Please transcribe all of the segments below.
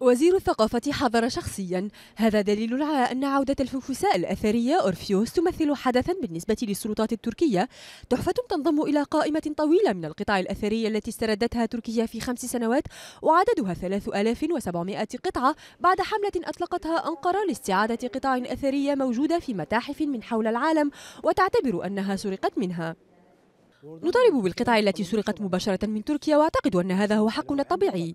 وزير الثقافة حضر شخصيا هذا دليل على أن عودة الفوفساء الأثرية أورفيوس تمثل حدثا بالنسبة للسلطات التركية تحفة تنضم إلى قائمة طويلة من القطع الأثرية التي استردتها تركيا في خمس سنوات وعددها 3700 قطعة بعد حملة أطلقتها أنقرة لاستعادة قطع أثرية موجودة في متاحف من حول العالم وتعتبر أنها سرقت منها نطالب بالقطع التي سرقت مباشرة من تركيا واعتقد أن هذا هو حقنا الطبيعي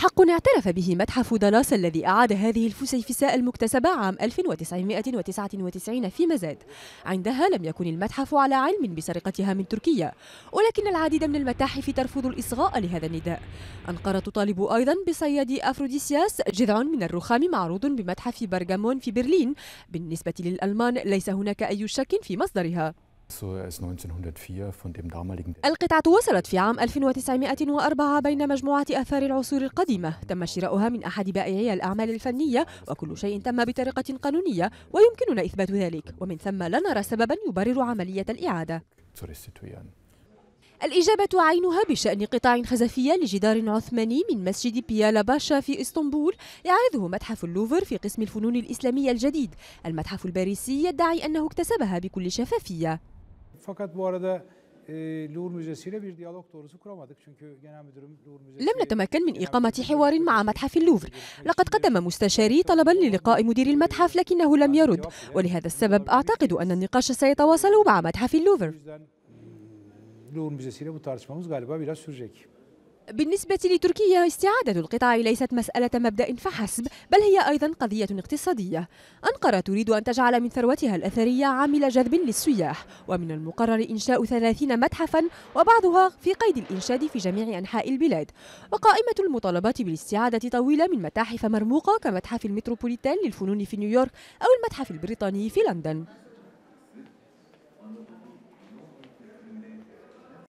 حق اعترف به متحف دلاس الذي أعاد هذه الفسيفساء المكتسبة عام 1999 في مزاد عندها لم يكن المتحف على علم بسرقتها من تركيا ولكن العديد من المتاحف ترفض الإصغاء لهذا النداء أنقرة تطالب أيضا بصياد أفروديسياس جذع من الرخام معروض بمتحف برغامون في برلين بالنسبة للألمان ليس هناك أي شك في مصدرها Er القطعة وصلت في عام 1904 بين مجموعة آثار العصور القديمة تم شراؤها من أحد بائعي الأعمال الفنية وكل شيء تم بطريقة قانونية ويمكننا إثبات ذلك ومن ثم لا نرى سببا يبرر عملية الإعادة الإجابة عينها بشأن قطع خزفية لجدار عثماني من مسجد بيالا باشا في إسطنبول يعرضه متحف اللوفر في قسم الفنون الإسلامية الجديد المتحف الباريسي يدعي أنه اكتسبها بكل شفافية Fakat bu arada e, لم نتمكن من إقامة حوار مع متحف اللوفر لقد قدم مستشاري طلبا للقاء مدير المتحف لكنه لم يرد ولهذا السبب أعتقد أن النقاش سيتواصل مع متحف اللوفر بالنسبة لتركيا استعادة القطاع ليست مسألة مبدأ فحسب بل هي أيضا قضية اقتصادية أنقرة تريد أن تجعل من ثروتها الأثرية عامل جذب للسياح ومن المقرر إنشاء 30 متحفا وبعضها في قيد الإنشاد في جميع أنحاء البلاد وقائمة المطالبات بالاستعادة طويلة من متاحف مرموقة كمتحف المتروبوليتان للفنون في نيويورك أو المتحف البريطاني في لندن